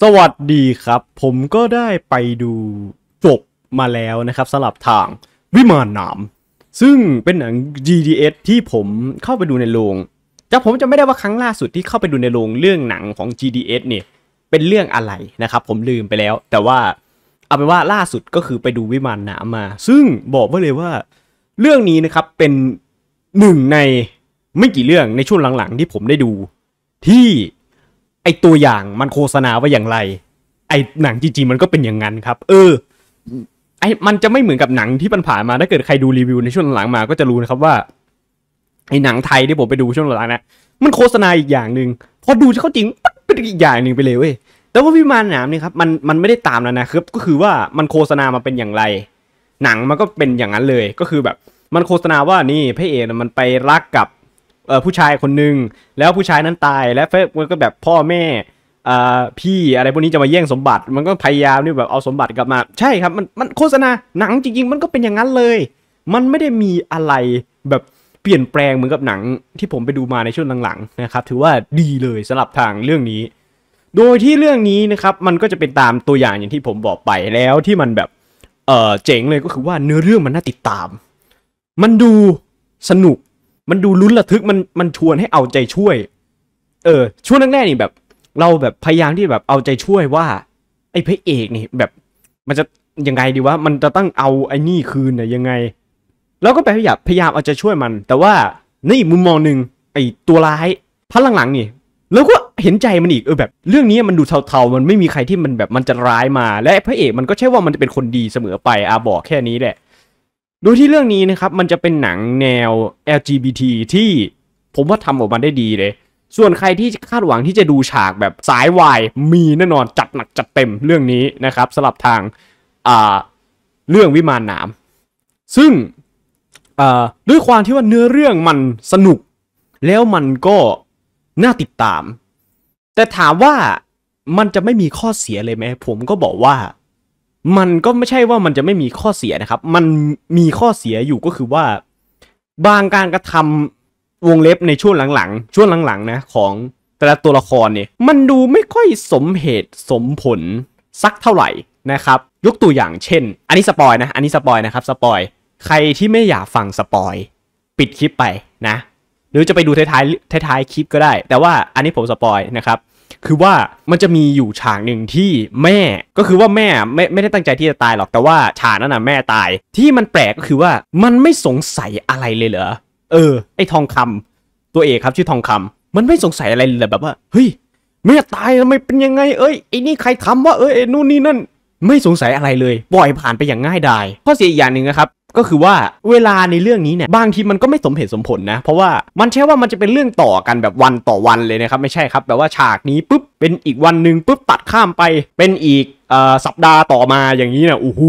สวัสดีครับ ผมก็ได้ไปดูจบมาแล้วนะครับสลับทางวิมานหนามซึ่งเป็นหนัง GDS ที่ผมเข้าไปดูในโรงแต่ผมจะไม่ได้ว่าครั้งล่าสุดที่เข้าไปดูในโรง เรื่องหนังของ GDS เนี่ยเป็นเรื่องอะไรนะครับ ผมลืมไปแล้ว แต่ว่าเอาเป็นว่าล่าสุดก็คือไปดูวิมานหนามมา ซึ่งบอกไว้เลยว่า เรื่องนี้นะครับเป็นหนึ่งในไม่กี่เรื่องในช่วงหลังๆที่ผมได้ดูที่ไอตัวอย่างมันโฆษณาว่าอย่างไร ไอหนังจริงๆมันก็เป็นอย่างนั้นครับ เออ ไอมันจะไม่เหมือนกับหนังที่มันผ่านมาถ้าเกิดใครดูรีวิวในช่วงหลังมา ก็จะรู้นะครับว่า ไอหนังไทยที่ผมไปดูช่วงหลังนะมันโฆษณา อีกอย่างหนึ่ง พอดูจะเข้าจริงเป็นอีกอย่างหนึ่งไปเลยเว้ยแต่ว่าวิมานหนามนี่ครับมันมันไม่ได้ตามแล้วนะครับก็คือว่ามันโฆษณามาเป็นอย่างไร หนังมันก็เป็นอย่างนั้นเลย ก็คือแบบมันโฆษณาว่านี่พระเอกมันไปรักกับเออ่ผู้ชายคนหนึ่งแล้วผู้ชายนั้นตายแล้วเฟซมันก็แบบพ่อแม่อ่พี่อะไรพวกนี้จะมาแย่งสมบัติ มันก็พยายามนี่แบบเอาสมบัติกลับมา ใช่ครับ มันมันโฆษณาหนังจริง ๆ มันก็เป็นอย่างนั้นเลย มันไม่ได้มีอะไรแบบเปลี่ยนแปลงเหมือนกับหนัง ที่ผมไปดูมาในช่วงหลังๆนะครับ ถือว่าดีเลยสำหรับทางเรื่องนี้ โดยที่เรื่องนี้นะครับมันก็จะเป็นตามตัวอย่างอย่างที่ผมบอกไปแล้วที่มันแบบ เออเจ๋งเลยก็คือว่าเนื้อเรื่องมันน่าติดตาม มันดูสนุกมันดูลุ้นระทึกมันมันชวนให้เอาใจช่วย เออช่วงแรกๆนี่แบบ เราแบบพยายามที่แบบเอาใจช่วยว่า ไอ้พระเอกนี่แบบ มันจะยังไงดีวะมันจะต้องเอาไอ้นี่คืนเนี่ยยังไง แล้วก็ไปพยายามพยายามเอาใจช่วยมัน แต่ว่านี่มุมมองหนึ่งไอ้ตัวร้ายพักหลังๆนี่แล้วก็เห็นใจมันอีกเออแบบ เรื่องนี้มันดูเทาๆมันไม่มีใครที่มันแบบมันจะร้ายมา และพระเอกมันก็ใช่ว่ามันจะเป็นคนดีเสมอไปอาบอกแค่นี้แหละดยที่เรื่องนี้นะครับมันจะเป็นหนังแนว LGBT ที่ผมว่าทำออกมาได้ดีเลย ส่วนใครที่คาดหวังที่จะดูฉากแบบสายวาย มีแน่นอนจัดหนักจัดเต็มเรื่องนี้นะครับสลับทางเรื่องวิมานหนาม ซึ่งด้วยความที่ว่าเนื้อเรื่องมันสนุก แล้วมันก็น่าติดตาม แต่ถามว่ามันจะไม่มีข้อเสียเลยไหมผมก็บอกว่ามันก็ไม่ใช่ว่ามันจะไม่มีข้อเสียนะครับ มันมีข้อเสียอยู่ก็คือว่า บางการกระทำวงเล็บในช่วงหลังๆ ช่วงหลังๆนะของแต่ละตัวละครเนี่ย มันดูไม่ค่อยสมเหตุสมผลสักเท่าไหร่นะครับ ยกตัวอย่างเช่นอันนี้สปอยนะ อันนี้สปอยนะครับสปอยใครที่ไม่อยากฟังสปอย ปิดคลิปไปนะ หรือจะไปดูท้ายๆท้ายๆคลิปก็ได้ แต่ว่าอันนี้ผมสปอยนะครับคือว่ามันจะมีอยู่ฉากหนึ่งที่แม่ก็คือว่าแม่ไม่ไม่ได้ตั้งใจที่จะตายหรอกแต่ว่า ฉากนั้นน่ะแม่ตายที่มันแปลกก็คือว่ามันไม่สงสัยอะไรเลยเหรอเออ ไอทองคำ ตัวเอกครับชื่อทองคำมันไม่สงสัยอะไรเลยแบบว่า เฮ้ยแม่ตายแล้วไม่เป็นยังไง เอ้ยไอนี่ใครทำวาเอ้ยนู่นนี่นั่น ไม่สงสัยอะไรเลยปล่อยผ่านไปอย่างง่ายดายข้อเสียอีกอย่างหนึ่งนะครับก็คือว่าเวลาในเรื่องนี้เนี่ยบางทีมันก็ไม่สมเหตุสมผลนะ เพราะว่ามันใช่ว่ามันจะเป็นเรื่องต่อกันแบบวันต่อวันเลยนะครับ ไม่ใช่ครับแบบว่าฉากนี้ปุ๊บเป็นอีกวันหนึ่งปุ๊บตัดข้ามไป เป็นอีกสัปดาห์ต่อมาอย่างนี้เนี่ยโอ้โห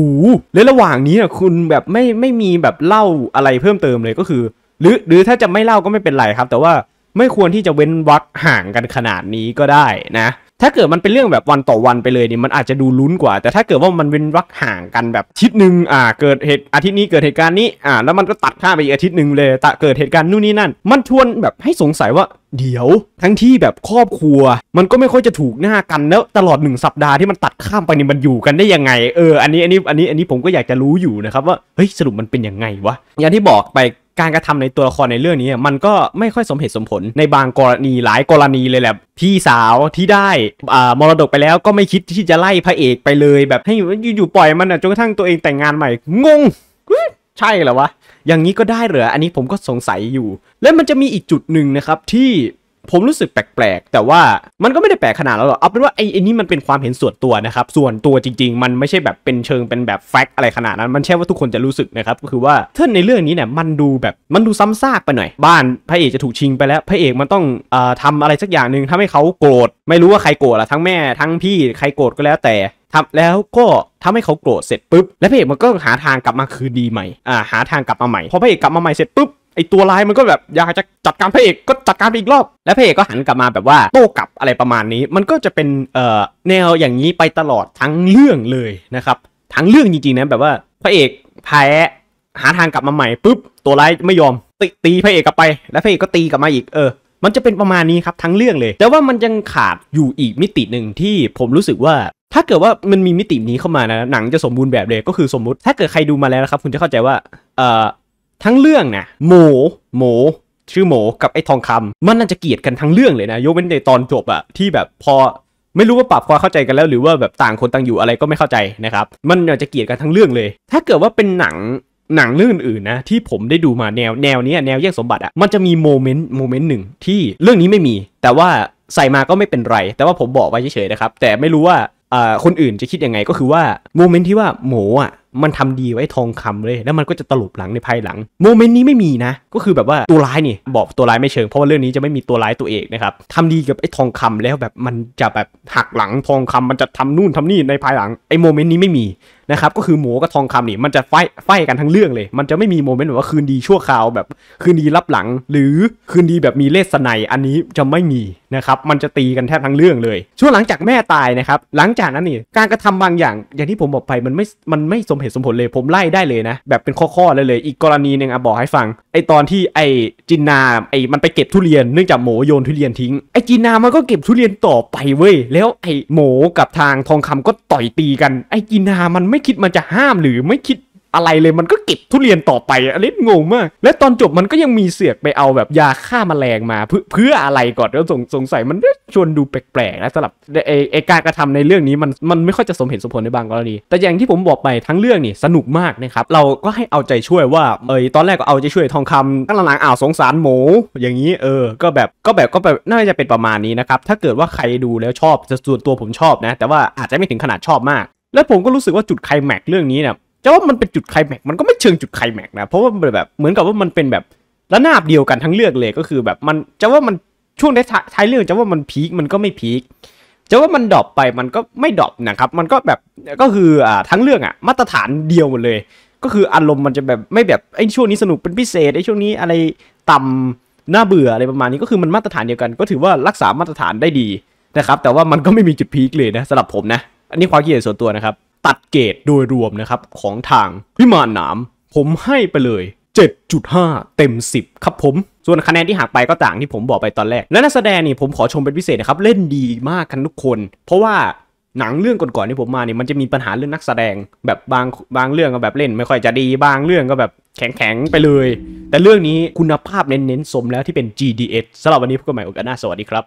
แล้วระหว่างนี้เนี่ยคุณแบบไม่ไม่มีแบบเล่าอะไรเพิ่มเติมเลยก็คือ หรือหรือถ้าจะไม่เล่าก็ไม่เป็นไรครับ แต่ว่าไม่ควรที่จะเว้นวักห่างกันขนาดนี้ก็ได้นะถ้าเกิดมันเป็นเรื่องแบบวันต่อวันไปเลยเนี่ยมันอาจจะดูลุ้นกว่า แต่ถ้าเกิดว่ามันเว้นวักห่างกันแบบทิศหนึ่งอ่าเกิดเหตุอาทิตย์นี้เกิดเหตุการณ์นี้อ่า แล้วมันก็ตัดข้ามไปอีกอาทิตย์หนึ่งเลยตะเกิดเหตุการณ์นู่นนี่นั่นมันชวนแบบให้สงสัยว่าเดี๋ยวทั้งที่แบบครอบครัว มันก็ไม่ค่อยจะถูกหน้ากัน แล้วตลอดหนึ่งสัปดาห์ที่มันตัดข้ามไปนี่มันอยู่กันได้ยังไงเอออันนี้อันนี้อันนี้อันนี้ผมก็อยากจะรู้อยู่นะครับ ว่าเฮ้ยสรุปมันเป็นยังไงวะอย่างที่บอกไปการกระทำในตัวละครในเรื่องนี้มันก็ไม่ค่อยสมเหตุสมผลในบางกรณีหลายกรณีเลยแหละพี่สาวที่ได้อ่ามรดกไปแล้วก็ไม่คิดที่จะไล่พระเอกไปเลย แบบให้อยู่่ปล่อยมันอ่ะจนกระทั่งตัวเองแต่งงานใหม่ งงใช่เหรอวะ อย่างนี้ก็ได้เหรออันนี้ผมก็สงสัยอยู่ แล้วมันจะมีอีกจุดหนึ่งนะครับที่ผมรู้สึกแปลกๆ แต่ว่ามันก็ไม่ได้แปลกขนาดแล้วหรอกเอาเป็นว่าไอ้ไอ้นี่มันเป็นความเห็นส่วนตัวนะครับ ส่วนตัวจริงๆ มันไม่ใช่แบบเป็นเชิงเป็นแบบแฟกต์อะไรขนาดนั้น มันแช่ว่าทุกคนจะรู้สึกนะครับ ก็คือว่าเท่านในเรื่องนี้เนี่ยมันดูแบบมันดูซ้ำซากไปหน่อย บ้านพระเอกจะถูกชิงไปแล้ว พระเอกมันต้องเอ่อทำอะไรสักอย่างหนึ่งทำให้เขาโกรธ ไม่รู้ว่าใครโกรธละทั้งแม่ทั้งพี่ใครโกรธก็แล้วแต่ทำแล้วก็ทำให้เขาโกรธเสร็จปุ๊บแล้วพระเอกมันก็หาทางกลับมาคืนดีใหม่อ่าหาทางกลับมาใหม่ พอพระเอกกลับมาใหม่เสร็จปุ๊บไอตัวร้ายมันก็แบบอยากจะจัดการพระเอกก็จัดการอีกรอบ แล้วพระเอกก็หันกลับมาแบบว่าโต้กลับอะไรประมาณนี้มันก็จะเป็นเอ่อแนวอย่างนี้ไปตลอดทั้งเรื่องเลยนะครับ ทั้งเรื่องจริงๆนะแบบว่าพระเอกแพ้หาทางกลับมาใหม่ปุ๊บ ตัวร้ายไม่ยอมตีพระเอกกลับไป แล้วพระเอกก็ตีกลับมาอีกเออมันจะเป็นประมาณนี้ครับ ทั้งเรื่องเลย แต่ว่ามันยังขาดอยู่อีกมิติหนึ่งที่ผมรู้สึกว่าถ้าเกิดว่ามันมีมิตินี้เข้ามานะหนังจะสมบูรณ์แบบเลย ก็คือสมมุติถ้าเกิดใครดูมาแล้วนะครับ คุณจะเข้าใจว่าเอ่อทั้งเรื่องนะโมโมชื่อโมกับไอ้ทองคำ มันน่าจะเกลียดกันทั้งเรื่องเลยนะ ยกเว้นในตอนจบอะที่แบบพอ ไม่รู้ว่าปรับความเข้าใจกันแล้ว หรือว่าแบบต่างคนต่างอยู่อะไรก็ไม่เข้าใจนะครับ มันน่าจะเกลียดกันทั้งเรื่องเลย ถ้าเกิดว่าเป็นหนังหนังเรื่องอื่นนะที่ผมได้ดูมาแนวแนวนี้แนวแยกสมบัติอะมันจะมีโมเมนต์โมเมนต์หนึ่งที่เรื่องนี้ไม่มี แต่ว่าใส่มาก็ไม่เป็นไร แต่ว่าผมบอกไว้เฉยๆนะครับแต่ไม่รู้ว่าคนอื่นจะคิดยังไงก็คือว่าโมเมนต์ที่ว่าหมูอ่ะมันทำดีไว้ทองคำเลยแล้วมันก็จะตลบหลังในภายหลังโมเมนต์นี้ไม่มีนะก็คือแบบว่าตัวร้ายนี่บอกตัวร้ายไม่เชิงเพราะว่าเรื่องนี้จะไม่มีตัวร้ายตัวเอกนะครับทำดีกับไอ้ทองคำแล้วแบบมันจะแบบหักหลังทองคำมันจะทำนู่นทำนี่ในภายหลังไอ้โมเมนต์นี้ไม่มีนะครับก็คือหมูกับทองคำนี่มันจะไฟไฟกันทั้งเรื่องเลย มันจะไม่มีโมเมนต์แบบว่าคืนดีชั่วคราวแบบ คืนดีรับหลังหรือคืนดีแบบมีเลสไนอันนี้จะไม่มีนะครับมันจะตีกันแทบทั้งเรื่องเลยช่วงหลังจากแม่ตายนะครับหลังจากนั้นนี่การกระทำบางอย่างอย่างที่ผมบอกไปมันไม่มันไม่สมเหตุสมผลเลย ผมไล่ได้เลยนะแบบเป็นข้อข้อเลยเลย อีกกรณีหนึ่งอ่ะบอกให้ฟังไอตอนที่ไอจินนาไอมันไปเก็บทุเรียนเนื่องจากหมูโยนทุเรียนทิ้ง ไอจินนามันก็เก็บทุเรียนต่อไปเว้ยแล้วไอหมูกับทางทองคำก็ต่อยตีกันไอจินนามันไไม่คิดมันจะห้ามหรือไม่คิดอะไรเลยมันก็เก็บทุเรียนต่อไปอลิสงงมากและตอนจบมันก็ยังมีเสือกไปเอาแบบยาฆ่ามาแมลงมาเพื่อเพื่ออะไรก่อนแล้วสงสงสัยมันชวนดูแปลกๆนะสำหรับไอไอการกระทำในเรื่องนี้มันมันไม่ค่อยจะสมเหตุสมผลในบางกรณีแต่อย่างที่ผมบอกไปทั้งเรื่องนี่สนุกมากนะครับเราก็ให้เอาใจช่วยว่าเออตอนแรกก็เอาใจช่วยทองคำตั้งหลังอ่าวสงสารหมูอย่างนี้เออ ก็แบบก็แบบก็แบบน่าจะเป็นประมาณนี้นะครับถ้าเกิดว่าใครดูแล้วชอบจะส่วนตัวผมชอบนะแต่ว่าอาจจะไม่ถึงขนาดชอบมากแล้วผมก็รู้สึกว่าจุดไคลแม็กเรื่องนี้เนี่ยจะว่ามันเป็นจุดไคลแม็กมันก็ไม่เชิงจุดไคลแม็กนะ เพราะว่าแบบเหมือนกับว่ามันเป็นแบบระนาบเดียวกันทั้งเรื่องเลยก็คือแบบมันจะว่ามันช่วงท้ายเรื่องจะว่ามันพีคมันก็ไม่พีคจะว่ามันดรอปไปมันก็ไม่ดรอปนะครับมันก็แบบก็คืออ่าทั้งเรื่องอ่ะมาตรฐานเดียวหมดเลย ก็คืออารมณ์มันจะแบบไม่แบบไอ้ช่วงนี้สนุกเป็นพิเศษไอ้ช่วงนี้อะไรต่ำน้าเบื่ออะไรประมาณนี้ก็คือมันมาตรฐานเดียวกัน ก็ถือว่ารักษามาตรฐานได้ดีนะครับแต่ว่ามันก็ไม่มีจุดพีคเลยนะสำหรับผมนะอันนี้ความคิดเห็นส่วนตัวนะครับตัดเกรดโดยรวมนะครับ ของทางวิมานหนาม ผมให้ไปเลย 7.5 เต็ม 10ครับผมส่วนคะแนนที่หักไปก็ต่าง ที่ผมบอกไปตอนแรกและนักแสดงนี่ผมขอชมเป็นพิเศษนะครับเล่นดีมากกันทุกคน เพราะว่าหนังเรื่องก่อนๆที่ผมมาเนี่ยมันจะมีปัญหาเรื่องนักแสดงแบบบางบางเรื่องก็แบบเล่นไม่ค่อยจะดีบางเรื่องก็แบบแข็งๆไปเลย แต่เรื่องนี้คุณภาพเน้นๆสมแล้วที่เป็น GDS สำหรับวันนี้พบกันใหม่โอกาสหน้าสวัสดีครับ